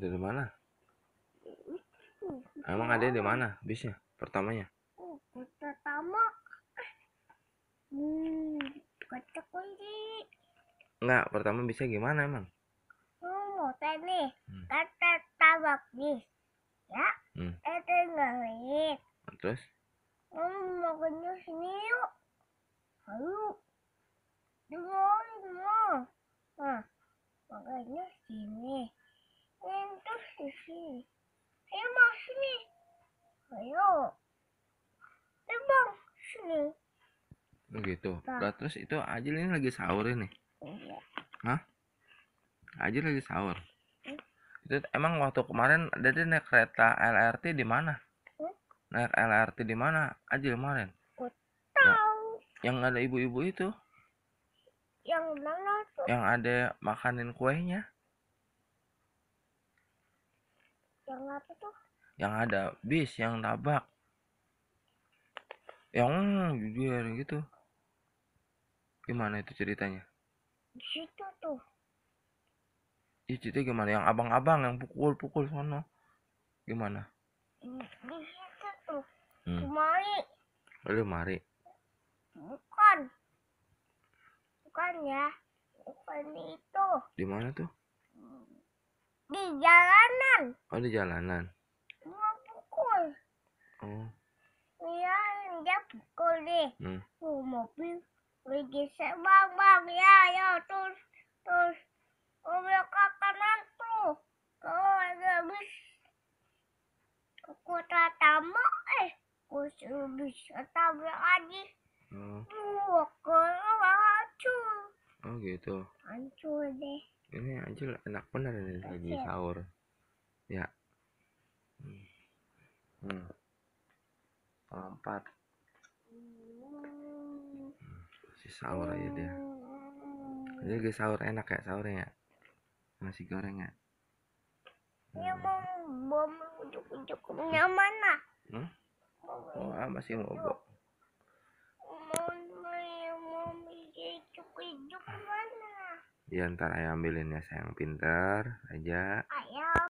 di mana emang ada di mana bisnya pertamanya oh, pertama eh, hmm kunci enggak pertama bisa gimana emang oh, motor tadi kata tabak nih hmm. Kan ya hmm. itu eh, ngelit. terus hmm, mau ke sini yuk ayo dengerin nah, mau nah makanya sini Windows di sini. Saya mau sini. Ayo. Eh, bang, sini. Begitu. Oh, nah. terus itu Ajil ini lagi sahur ini? Iya. Hah? Ajil lagi sahur? Hmm? Itu emang waktu kemarin Dede naik kereta LRT di mana? Hmm? Naik LRT di mana? Ajil kemarin? Gak nah, tahu. Yang ada ibu-ibu itu? Yang mana tuh? Yang ada makanin kuenya? yang apa tuh yang ada bis yang tabak yang hmm, jujur gitu gimana itu ceritanya di situ tuh di situ gimana yang abang-abang yang pukul-pukul sono gimana di situ tuh hmm. Lalu oh, mari. bukan bukan ya bukan itu di mana tuh jalanan. Oh di jalanan. Mau pukul. Oh. Iya dia pukul deh. Hmm. Oh, mobil lagi bang bang ya ya terus terus mobil ke kanan tuh. Kau ada bis. Aku tak tamak eh. Aku suruh bisa tabrak lagi. Oh. Tuh, aku hancur. Oh gitu. Hancur deh ini anjir enak bener ini lagi iya. sahur ya hmm. hmm. lompat si sahur aja dia jadi lagi sahur enak ya sahurnya ya nasi goreng ya ya mau mau ujuk ujuknya mana hmm? oh mau ah, masih mau mau iya, mau mau iya, ujuk ujuknya ya ntar ayah ambilin ya sayang pinter aja